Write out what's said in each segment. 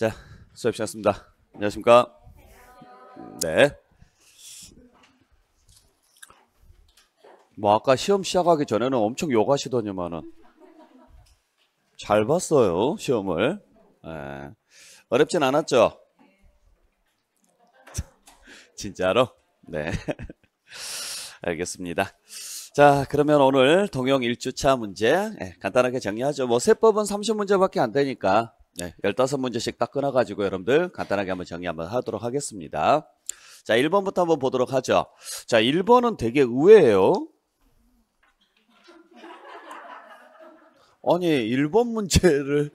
자, 수업시작합니다 안녕하십니까? 네. 뭐 아까 시험 시작하기 전에는 엄청 욕하시더니만은 잘 봤어요 시험을 네. 어렵진 않았죠 진짜로 네 알겠습니다 자 그러면 오늘 동영 1주차 문제 네, 간단하게 정리하죠 뭐 세법은 30문제밖에 안 되니까 네, 15문제씩 딱 끊어가지고 여러분들 간단하게 한번 정리 한번 하도록 하겠습니다. 자, 1번부터 한번 보도록 하죠. 자, 1번은 되게 의외예요. 아니, 1번 문제를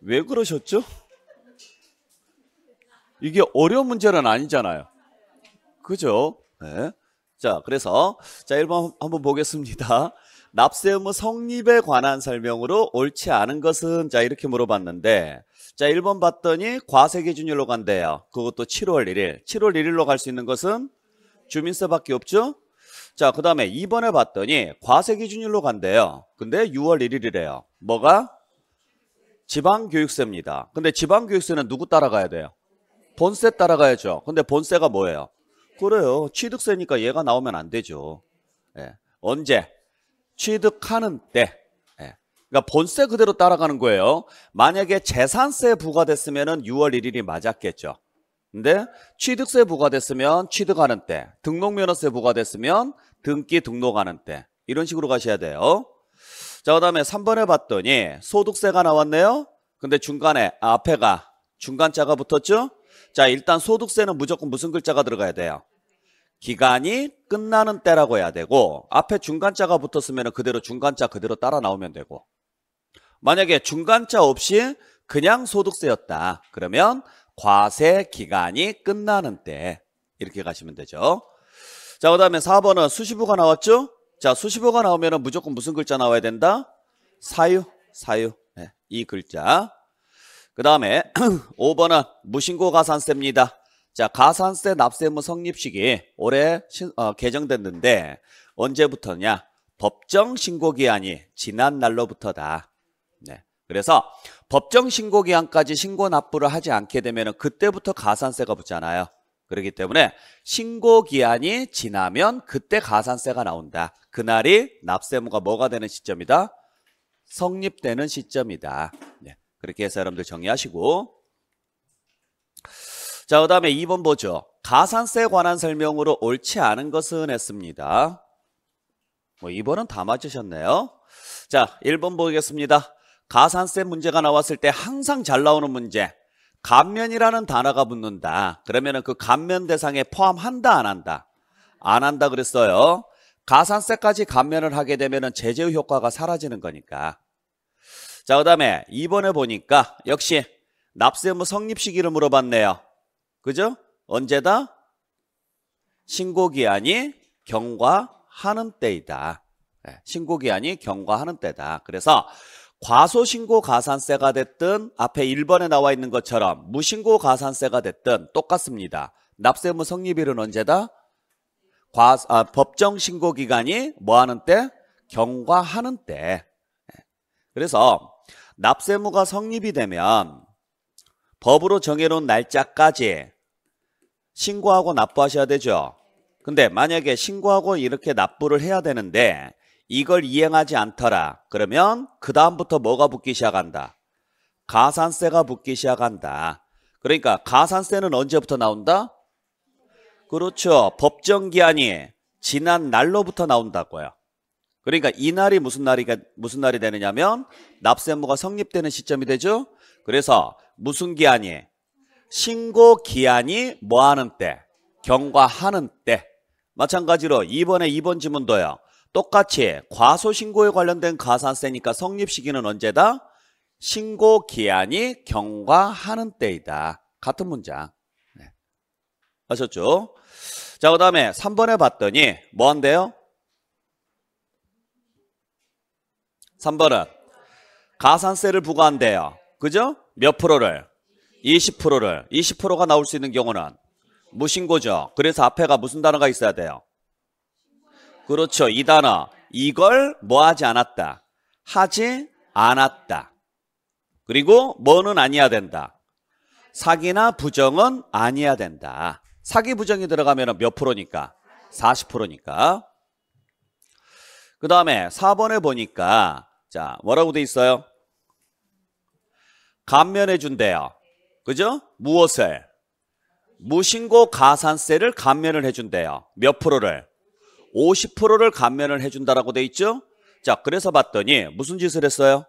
왜 그러셨죠? 이게 어려운 문제는 아니잖아요. 그죠? 네. 자, 그래서 자, 1번 한번 보겠습니다. 납세 의무 성립에 관한 설명으로 옳지 않은 것은 자 이렇게 물어봤는데 자 1번 봤더니 과세 기준일로 간대요. 그것도 7월 1일. 7월 1일로 갈 수 있는 것은 주민세밖에 없죠. 자, 그 다음에 2번에 봤더니 과세 기준일로 간대요. 근데 6월 1일이래요. 뭐가? 지방교육세입니다. 근데 지방교육세는 누구 따라가야 돼요? 본세 따라가야죠. 근데 본세가 뭐예요? 그래요. 취득세니까 얘가 나오면 안 되죠. 예. 언제? 취득하는 때 예. 그러니까 본세 그대로 따라가는 거예요. 만약에 재산세 부과됐으면 6월 1일이 맞았겠죠. 근데 취득세 부과됐으면 취득하는 때, 등록면허세 부과됐으면 등기 등록하는 때 이런 식으로 가셔야 돼요. 자, 그 다음에 3번에 봤더니 소득세가 나왔네요. 근데 중간에 앞에가 중간자가 붙었죠? 자, 일단 소득세는 무조건 무슨 글자가 들어가야 돼요? 기간이 끝나는 때라고 해야 되고 앞에 중간자가 붙었으면 그대로 중간자 그대로 따라 나오면 되고 만약에 중간자 없이 그냥 소득세였다 그러면 과세 기간이 끝나는 때 이렇게 가시면 되죠 자그 다음에 4번은 수시부가 나왔죠 자 수시부가 나오면 무조건 무슨 글자 나와야 된다 사유 사유 네, 이 글자 그 다음에 5번은 무신고 가산세입니다 자, 가산세 납세무 의 성립식이 올해 신, 어, 개정됐는데 언제부터냐? 법정 신고 기한이 지난 날로부터다. 네. 그래서 법정 신고 기한까지 신고 납부를 하지 않게 되면 그때부터 가산세가 붙잖아요. 그렇기 때문에 신고 기한이 지나면 그때 가산세가 나온다. 그날이 납세무가 의 뭐가 되는 시점이다? 성립되는 시점이다. 네. 그렇게 해서 여러분들 정리하시고 자, 그 다음에 2번 보죠. 가산세에 관한 설명으로 옳지 않은 것은 했습니다. 뭐 2번은 다 맞으셨네요. 자, 1번 보겠습니다. 가산세 문제가 나왔을 때 항상 잘 나오는 문제. 감면이라는 단어가 붙는다. 그러면 그 감면 대상에 포함한다, 안 한다? 안 한다 그랬어요. 가산세까지 감면을 하게 되면 제재 의 효과가 사라지는 거니까. 자, 그 다음에 2번에 보니까 역시 납세의무 성립 시기를 물어봤네요. 그죠? 언제다? 신고기한이 경과하는 때이다. 예, 신고기한이 경과하는 때다. 그래서 과소신고 가산세가 됐든 앞에 1번에 나와 있는 것처럼 무신고 가산세가 됐든 똑같습니다. 납세무 성립일은 언제다? 과, 아, 법정 신고 기간이 뭐 하는 때? 경과하는 때. 예, 그래서 납세무가 성립이 되면 법으로 정해놓은 날짜까지 신고하고 납부하셔야 되죠. 근데 만약에 신고하고 이렇게 납부를 해야 되는데 이걸 이행하지 않더라. 그러면 그 다음부터 뭐가 붙기 시작한다. 가산세가 붙기 시작한다. 그러니까 가산세는 언제부터 나온다? 그렇죠. 법정기한이 지난 날로부터 나온다고요. 그러니까 이날이 무슨 날이 무슨 날이 되느냐면 납세무가 성립되는 시점이 되죠. 그래서 무슨 기한이 신고 기한이 뭐하는 때? 경과하는 때. 마찬가지로 이번에 2번 지문도요. 똑같이 과소신고에 관련된 가산세니까 성립시기는 언제다? 신고 기한이 경과하는 때이다. 같은 문장. 네. 아셨죠? 자, 그 다음에 3번에 봤더니 뭐한데요? 3번은 가산세를 부과한대요. 그죠? 몇 프로를? 20%를 20%가 나올 수 있는 경우는 무신고죠. 그래서 앞에가 무슨 단어가 있어야 돼요? 그렇죠. 이 단어. 이걸 뭐 하지 않았다. 하지 않았다. 그리고 뭐는 아니야 된다. 사기나 부정은 아니야 된다. 사기 부정이 들어가면 몇 프로니까? 40%니까. 그 다음에 4번에 보니까 자 뭐라고 돼 있어요? 감면해 준대요. 그죠? 무엇에? 무신고 가산세를 감면을 해준대요. 몇 프로를? 50%를 감면을 해준다라고 돼 있죠? 자, 그래서 봤더니 무슨 짓을 했어요?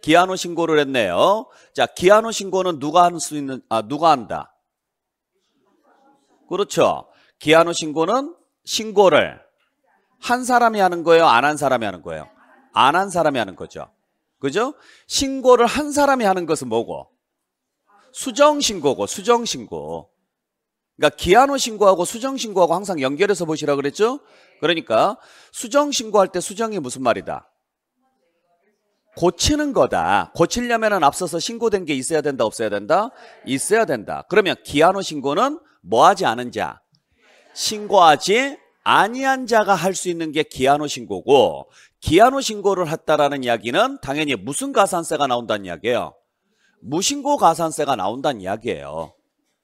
기한호 신고를 했네요. 자, 기한호 신고는 누가 할 수 있는, 아, 누가 한다? 그렇죠. 기한호 신고는 신고를 한 사람이 하는 거예요? 안 한 사람이 하는 거예요? 안 한 사람이 하는 거죠. 그죠? 신고를 한 사람이 하는 것은 뭐고? 수정신고고, 수정신고. 그러니까 기한호 신고하고 수정신고하고 항상 연결해서 보시라 그랬죠? 그러니까 수정신고할 때 수정이 무슨 말이다? 고치는 거다. 고치려면 앞서서 신고된 게 있어야 된다, 없어야 된다? 있어야 된다. 그러면 기한호 신고는 뭐 하지 않은 자? 신고하지 아니한 자가 할 수 있는 게 기한호 신고고 기한호 신고를 했다라는 이야기는 당연히 무슨 가산세가 나온다는 이야기예요? 무신고 가산세가 나온다는 이야기예요.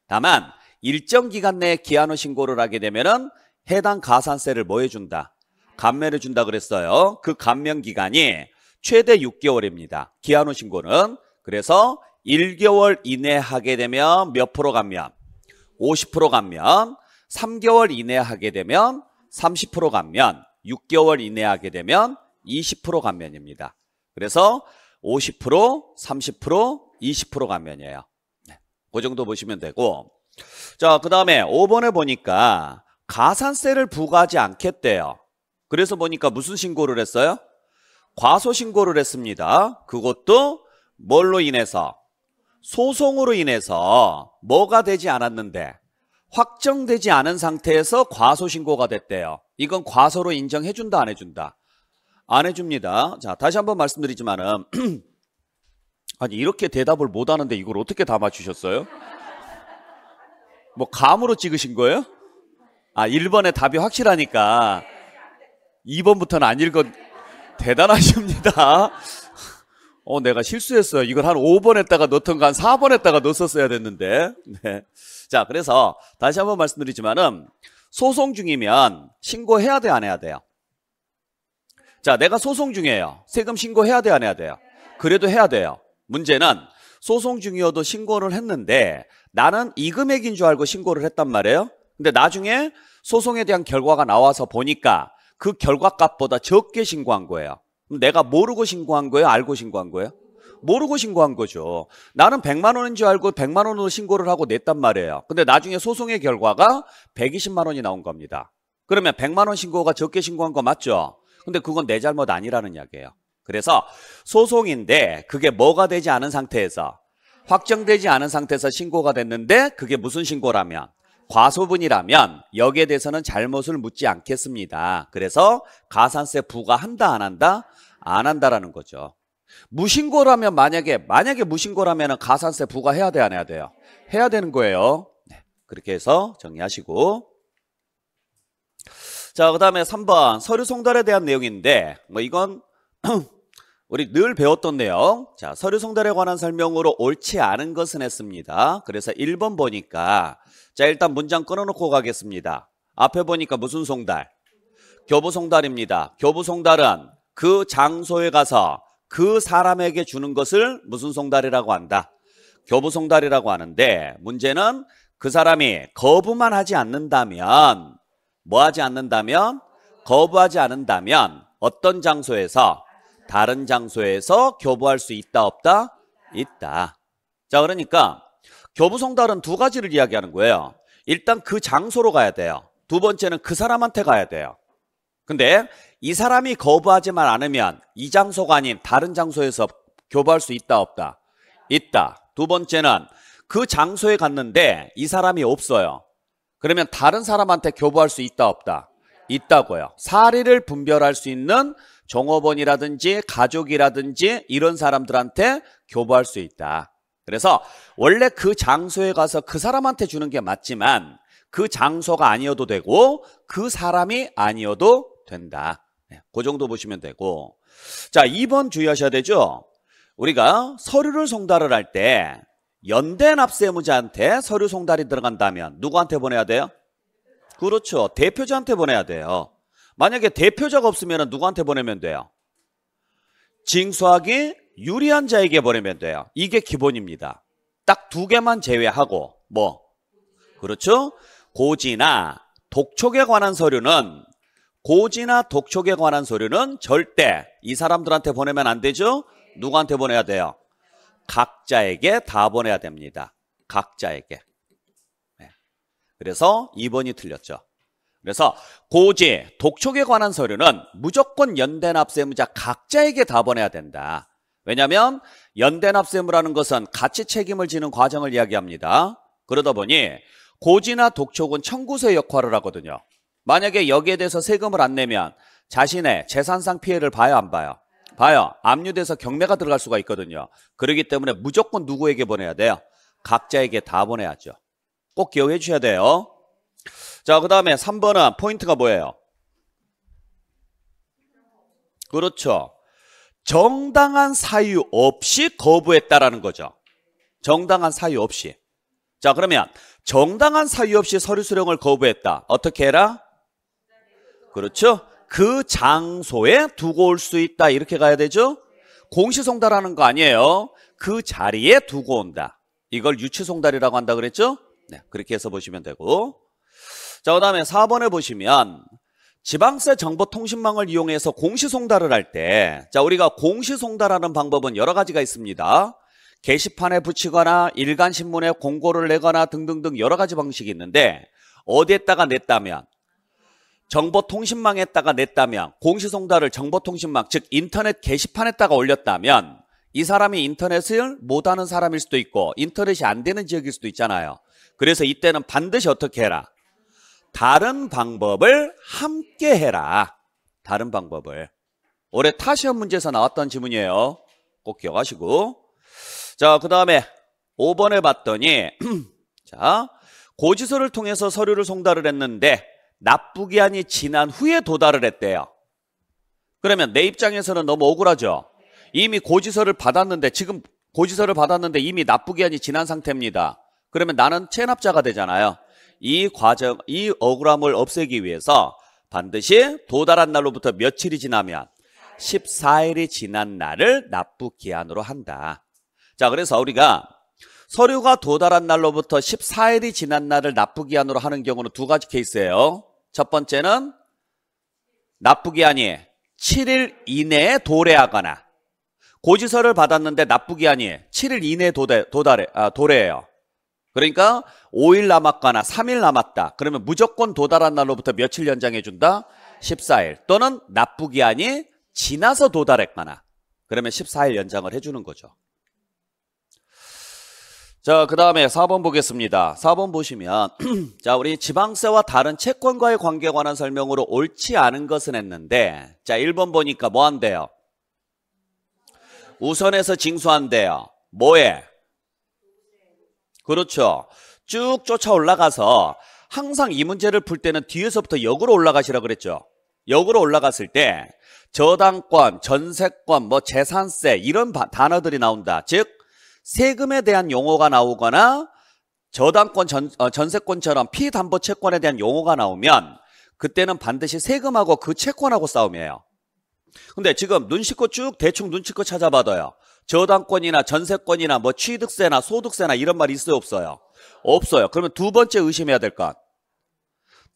다만 일정 기간 내에 기한후 신고를 하게 되면은 해당 가산세를 뭐 해준다? 감면해 준다 그랬어요. 그 감면 기간이 최대 6개월입니다. 기한후 신고는 그래서 1개월 이내 하게 되면 몇 프로 감면? 50% 감면. 3개월 이내 하게 되면 30% 감면. 6개월 이내 하게 되면 20% 감면입니다. 그래서 50%, 30%, 20% 감면이에요. 그 정도 보시면 되고 자, 그 다음에 5번에 보니까 가산세를 부과하지 않겠대요. 그래서 보니까 무슨 신고를 했어요? 과소 신고를 했습니다. 그것도 뭘로 인해서? 소송으로 인해서 뭐가 되지 않았는데 확정되지 않은 상태에서 과소 신고가 됐대요. 이건 과소로 인정해준다 안 해준다? 안 해줍니다. 자 다시 한번 말씀드리지만은 아니 이렇게 대답을 못 하는데 이걸 어떻게 다 맞추셨어요? 뭐 감으로 찍으신 거예요? 아 1번에 답이 확실하니까 2번부터는 안 읽은 대단하십니다. 어 내가 실수했어요. 이걸 한 5번 했다가 넣던가 한 4번 했다가 넣었어야 됐는데. 네. 자 그래서 다시 한번 말씀드리지만은 소송 중이면 신고해야 돼 안 해야 돼요? 자 내가 소송 중이에요. 세금 신고해야 돼 안 해야 돼요? 그래도 해야 돼요. 문제는 소송 중이어도 신고를 했는데 나는 이 금액인 줄 알고 신고를 했단 말이에요. 근데 나중에 소송에 대한 결과가 나와서 보니까 그 결과값보다 적게 신고한 거예요. 내가 모르고 신고한 거예요? 알고 신고한 거예요? 모르고 신고한 거죠. 나는 100만 원인 줄 알고 100만 원으로 신고를 하고 냈단 말이에요. 근데 나중에 소송의 결과가 120만 원이 나온 겁니다. 그러면 100만 원 신고가 적게 신고한 거 맞죠? 근데 그건 내 잘못 아니라는 이야기예요. 그래서 소송인데 그게 뭐가 되지 않은 상태에서 확정되지 않은 상태에서 신고가 됐는데 그게 무슨 신고라면 과소분이라면 여기에 대해서는 잘못을 묻지 않겠습니다. 그래서 가산세 부과한다 안 한다? 안 한다라는 거죠. 무신고라면 만약에 만약에 무신고라면 가산세 부과해야 돼 안 해야 돼요? 해야 되는 거예요. 네, 그렇게 해서 정리하시고 자, 그다음에 3번 서류 송달에 대한 내용인데 뭐 이건 우리 늘 배웠던 내용 자 서류 송달에 관한 설명으로 옳지 않은 것은 했습니다 그래서 1번 보니까 자 일단 문장 끊어놓고 가겠습니다 앞에 보니까 무슨 송달? 교부 송달입니다 교부 송달은 그 장소에 가서 그 사람에게 주는 것을 무슨 송달이라고 한다 교부 송달이라고 하는데 문제는 그 사람이 거부만 하지 않는다면 뭐 하지 않는다면 거부하지 않는다면 어떤 장소에서 다른 장소에서 교부할 수 있다 없다? 있다. 자 그러니까 교부성달은 두 가지를 이야기하는 거예요. 일단 그 장소로 가야 돼요. 두 번째는 그 사람한테 가야 돼요. 근데 이 사람이 거부하지만 않으면 이 장소가 아닌 다른 장소에서 교부할 수 있다 없다? 있다. 두 번째는 그 장소에 갔는데 이 사람이 없어요. 그러면 다른 사람한테 교부할 수 있다 없다? 있다고요. 사리를 분별할 수 있는 종업원이라든지 가족이라든지 이런 사람들한테 교부할 수 있다. 그래서 원래 그 장소에 가서 그 사람한테 주는 게 맞지만 그 장소가 아니어도 되고 그 사람이 아니어도 된다. 네, 그 정도 보시면 되고 자 2번 주의하셔야 되죠. 우리가 서류를 송달을 할 때 연대 납세무자한테 서류 송달이 들어간다면 누구한테 보내야 돼요? 그렇죠. 대표자한테 보내야 돼요. 만약에 대표자가 없으면 누구한테 보내면 돼요? 징수하기 유리한 자에게 보내면 돼요. 이게 기본입니다. 딱 두 개만 제외하고 뭐 그렇죠? 고지나 독촉에 관한 서류는 고지나 독촉에 관한 서류는 절대 이 사람들한테 보내면 안 되죠? 누구한테 보내야 돼요? 각자에게 다 보내야 됩니다. 각자에게. 네. 그래서 2번이 틀렸죠. 그래서 고지, 독촉에 관한 서류는 무조건 연대납세무자 각자에게 다 보내야 된다. 왜냐하면 연대납세무라는 것은 같이 책임을 지는 과정을 이야기합니다. 그러다 보니 고지나 독촉은 청구서의 역할을 하거든요. 만약에 여기에 대해서 세금을 안 내면 자신의 재산상 피해를 봐요 안 봐요? 봐요. 압류돼서 경매가 들어갈 수가 있거든요. 그러기 때문에 무조건 누구에게 보내야 돼요? 각자에게 다 보내야죠. 꼭 기억해 주셔야 돼요. 자, 그 다음에 3번은 포인트가 뭐예요? 그렇죠. 정당한 사유 없이 거부했다라는 거죠. 정당한 사유 없이. 자, 그러면 정당한 사유 없이 서류 수령을 거부했다. 어떻게 해라? 그렇죠. 그 장소에 두고 올 수 있다. 이렇게 가야 되죠. 공시송달하는 거 아니에요. 그 자리에 두고 온다. 이걸 유치송달이라고 한다 그랬죠? 네, 그렇게 해서 보시면 되고 자, 그 다음에 4번을 보시면 지방세 정보통신망을 이용해서 공시송달을 할 때, 자, 우리가 공시송달하는 방법은 여러 가지가 있습니다. 게시판에 붙이거나 일간신문에 공고를 내거나 등등등 여러 가지 방식이 있는데, 어디에다가 냈다면, 정보통신망에다가 냈다면, 공시송달을 정보통신망, 즉 인터넷 게시판에다가 올렸다면, 이 사람이 인터넷을 못하는 사람일 수도 있고, 인터넷이 안 되는 지역일 수도 있잖아요. 그래서 이때는 반드시 어떻게 해라? 다른 방법을 함께 해라. 다른 방법을. 올해 타시험 문제에서 나왔던 지문이에요. 꼭 기억하시고. 자, 그 다음에 5번에 봤더니, 자, 고지서를 통해서 서류를 송달을 했는데 납부기한이 지난 후에 도달을 했대요. 그러면 내 입장에서는 너무 억울하죠? 이미 고지서를 받았는데, 지금 고지서를 받았는데 이미 납부기한이 지난 상태입니다. 그러면 나는 체납자가 되잖아요. 이 과정, 이 억울함을 없애기 위해서 반드시 도달한 날로부터 며칠이 지나면 14일이 지난 날을 납부 기한으로 한다. 자, 그래서 우리가 서류가 도달한 날로부터 14일이 지난 날을 납부 기한으로 하는 경우는 두 가지 케이스예요. 첫 번째는 납부 기한이 7일 이내에 도래하거나 고지서를 받았는데 납부 기한이 7일 이내에 도달, 도달해, 아, 도래해요. 그러니까 5일 남았거나 3일 남았다. 그러면 무조건 도달한 날로부터 며칠 연장해 준다? 14일. 또는 납부기한이 지나서 도달했거나 그러면 14일 연장을 해주는 거죠. 자, 그 다음에 4번 보겠습니다. 4번 보시면, 자, 우리 지방세와 다른 채권과의 관계에 관한 설명으로 옳지 않은 것은 했는데, 자, 1번 보니까 뭐 한대요? 우선에서 징수한대요. 뭐에? 그렇죠. 쭉 쫓아 올라가서 항상 이 문제를 풀 때는 뒤에서부터 역으로 올라가시라 그랬죠. 역으로 올라갔을 때 저당권, 전세권, 뭐 재산세 이런 단어들이 나온다. 즉 세금에 대한 용어가 나오거나 저당권, 전, 어, 전세권처럼 피담보 채권에 대한 용어가 나오면 그때는 반드시 세금하고 그 채권하고 싸움이에요. 근데 지금 눈 씻고 쭉 대충 눈 씻고 찾아봐도요. 저당권이나 전세권이나 뭐 취득세나 소득세나 이런 말 있어요 없어요? 없어요. 그러면 두 번째 의심해야 될건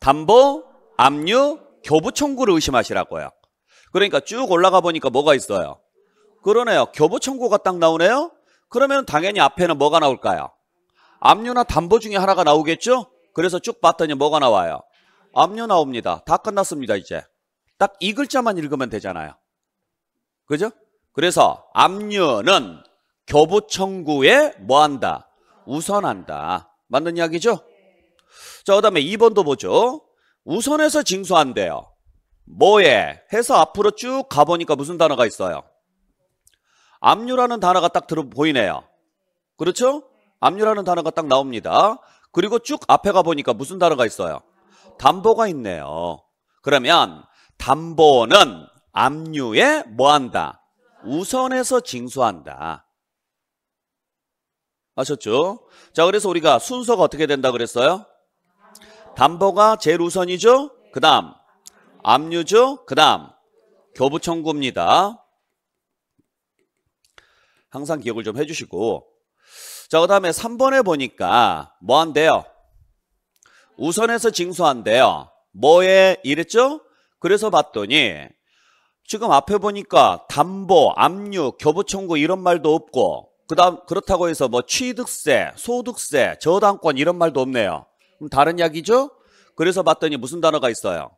담보, 압류, 교부 청구를 의심하시라고요. 그러니까 쭉 올라가 보니까 뭐가 있어요? 그러네요. 교부 청구가 딱 나오네요. 그러면 당연히 앞에는 뭐가 나올까요? 압류나 담보 중에 하나가 나오겠죠? 그래서 쭉 봤더니 뭐가 나와요? 압류 나옵니다. 다 끝났습니다, 이제. 딱 이 글자만 읽으면 되잖아요. 그죠? 그래서 압류는 교부 청구에 뭐한다? 우선한다. 맞는 이야기죠? 자, 그 다음에 2번도 보죠. 우선해서 징수한대요. 뭐에? 해서 앞으로 쭉 가보니까 무슨 단어가 있어요? 압류라는 단어가 딱 들어 보이네요. 그렇죠? 압류라는 단어가 딱 나옵니다. 그리고 쭉 앞에 가보니까 무슨 단어가 있어요? 담보가 있네요. 그러면 담보는 압류에 뭐한다? 우선해서 징수한다. 아셨죠? 자, 그래서 우리가 순서가 어떻게 된다 그랬어요? 담보가 제일 우선이죠? 그 다음, 압류죠? 그 다음, 교부청구입니다. 항상 기억을 좀 해주시고. 자, 그 다음에 3번에 보니까 뭐 한대요? 우선해서 징수한대요. 뭐에 이랬죠? 그래서 봤더니 지금 앞에 보니까 담보, 압류, 교부청구 이런 말도 없고 그다음 그렇다고 해서 뭐 취득세, 소득세, 저당권 이런 말도 없네요. 그럼 다른 이야기죠? 그래서 봤더니 무슨 단어가 있어요?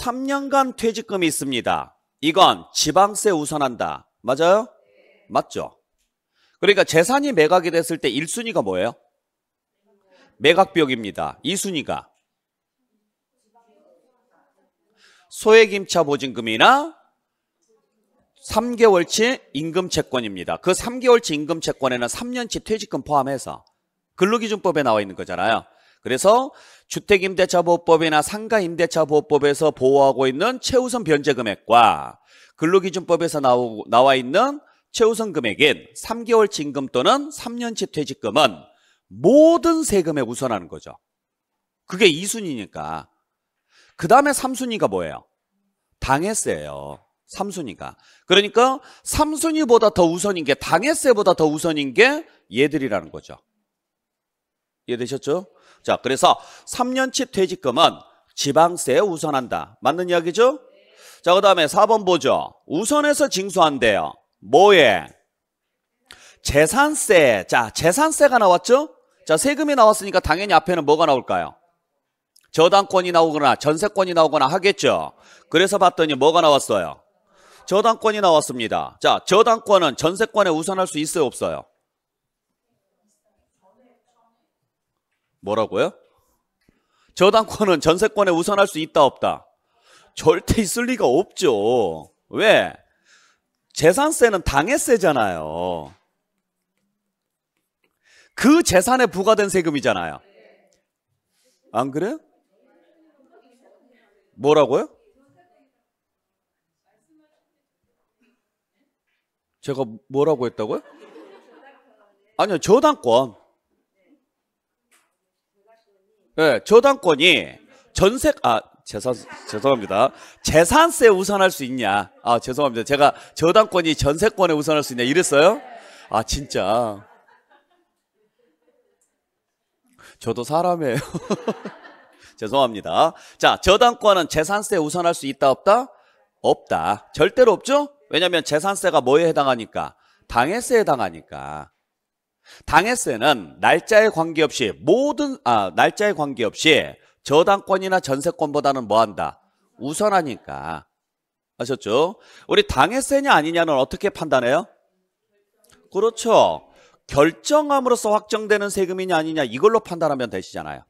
3년간 퇴직금이 있습니다. 이건 지방세 우선한다. 맞아요? 맞죠? 그러니까 재산이 매각이 됐을 때 1순위가 뭐예요? 매각 비용입니다. 2순위가 소액임차 보증금이나 3개월치 임금채권입니다. 그 3개월치 임금채권에는 3년치 퇴직금 포함해서 근로기준법에 나와 있는 거잖아요. 그래서 주택임대차보호법이나 상가임대차보호법에서 보호하고 있는 최우선 변제금액과 근로기준법에서 나오, 나와 있는 최우선 금액인 3개월치 임금 또는 3년치 퇴직금은 모든 세금에 우선하는 거죠. 그게 2순위니까 그 다음에 3순위가 뭐예요? 당했어요 3순위가. 그러니까 3순위보다 더 우선인 게당했어요보다더 우선인 게 얘들이라는 거죠. 이해되셨죠? 자, 그래서 3년치 퇴직금은 지방세에 우선한다. 맞는 이야기죠? 자, 그 다음에 4번 보죠. 우선해서 징수한대요. 뭐에? 재산세. 자, 재산세가 나왔죠? 자, 세금이 나왔으니까 당연히 앞에는 뭐가 나올까요? 저당권이 나오거나 전세권이 나오거나 하겠죠. 그래서 봤더니 뭐가 나왔어요? 저당권이 나왔습니다. 자, 저당권은 전세권에 우선할 수 있어요, 없어요? 뭐라고요? 저당권은 전세권에 우선할 수 있다, 없다? 절대 있을 리가 없죠. 왜? 재산세는 당해세잖아요. 그 재산에 부과된 세금이잖아요. 안 그래요? 뭐라고요? 제가 뭐라고 했다고요? 아니요, 저당권. 네, 저당권이 전세, 아, 재산, 죄송합니다. 재산세 우선할 수 있냐. 아, 죄송합니다. 제가 저당권이 전세권에 우선할 수 있냐. 이랬어요? 아, 진짜. 저도 사람이에요. 죄송합니다. 자, 저당권은 재산세 우선할 수 있다 없다? 없다. 절대로 없죠? 왜냐면 재산세가 뭐에 해당하니까? 당해세에 해당하니까. 당해세는 날짜에 관계없이 모든 아 날짜에 관계없이 저당권이나 전세권보다는 뭐한다? 우선하니까. 아셨죠? 우리 당해세냐 아니냐는 어떻게 판단해요? 그렇죠. 결정함으로써 확정되는 세금이냐 아니냐 이걸로 판단하면 되시잖아요.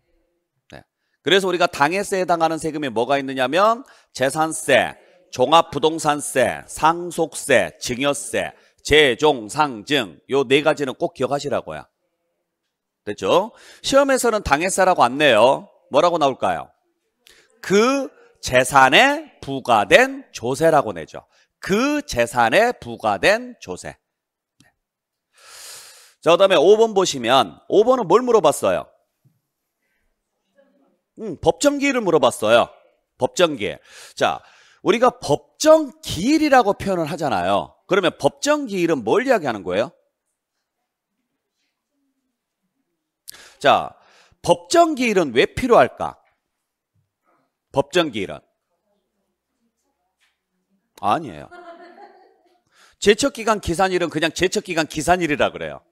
그래서 우리가 당해세에 해당하는 세금이 뭐가 있느냐면 재산세, 종합부동산세, 상속세, 증여세, 재종, 상증 요 네 가지는 꼭 기억하시라고요. 됐죠? 시험에서는 당해세라고 안 내요. 뭐라고 나올까요? 그 재산에 부과된 조세라고 내죠. 그 재산에 부과된 조세. 네. 자, 그 다음에 5번 보시면 5번은 뭘 물어봤어요? 음, 법정기일을 물어봤어요. 법정기일. 자, 우리가 법정기일이라고 표현을 하잖아요. 그러면 법정기일은 뭘 이야기하는 거예요? 자, 법정기일은 왜 필요할까? 법정기일은 아니에요. 제척기간 기산일은 그냥 제척기간 기산일이라 그래요.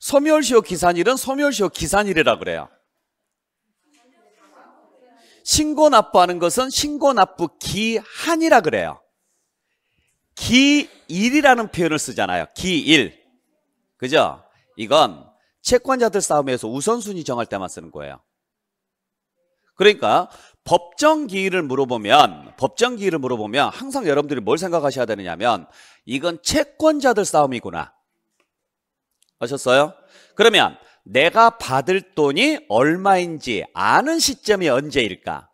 소멸시효 기산일은 소멸시효 기산일이라 그래요. 신고 납부하는 것은 신고 납부 기한이라 그래요. 기일이라는 표현을 쓰잖아요. 기일. 그죠? 이건 채권자들 싸움에서 우선순위 정할 때만 쓰는 거예요. 그러니까 법정 기일을 물어보면 법정 기일을 물어보면 항상 여러분들이 뭘 생각하셔야 되느냐면 이건 채권자들 싸움이구나. 아셨어요? 그러면 내가 받을 돈이 얼마인지 아는 시점이 언제일까?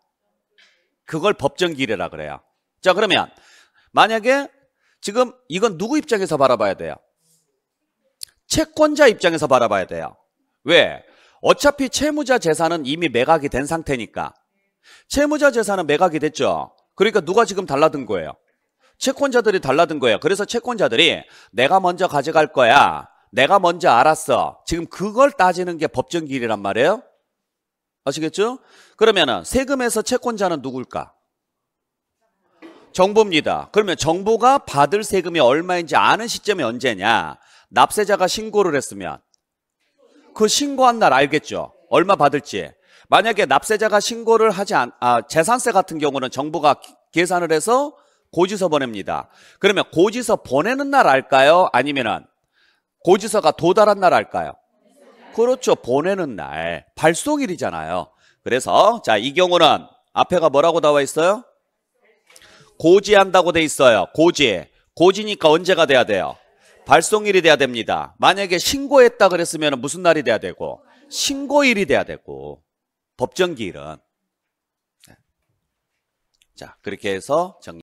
그걸 법정 기회라 그래요. 자, 그러면 만약에 지금 이건 누구 입장에서 바라봐야 돼요? 채권자 입장에서 바라봐야 돼요. 왜? 어차피 채무자 재산은 이미 매각이 된 상태니까. 채무자 재산은 매각이 됐죠. 그러니까 누가 지금 달라든 거예요? 채권자들이 달라든 거예요. 그래서 채권자들이 내가 먼저 가져갈 거야. 내가 먼저 알았어. 지금 그걸 따지는 게 법정기일이란 말이에요. 아시겠죠? 그러면은 세금에서 채권자는 누굴까? 정부입니다. 그러면 정부가 받을 세금이 얼마인지 아는 시점이 언제냐? 납세자가 신고를 했으면 그 신고한 날 알겠죠? 얼마 받을지. 만약에 납세자가 신고를 하지 않, 아, 재산세 같은 경우는 정부가 계산을 해서 고지서 보냅니다. 그러면 고지서 보내는 날 알까요? 아니면은 고지서가 도달한 날 할까요? 그렇죠. 보내는 날. 발송일이잖아요. 그래서 자, 이 경우는 앞에가 뭐라고 나와 있어요? 고지한다고 돼 있어요. 고지. 고지니까 언제가 돼야 돼요? 발송일이 돼야 됩니다. 만약에 신고했다 그랬으면 무슨 날이 돼야 되고 신고일이 돼야 되고 법정기일은 자 그렇게 해서 정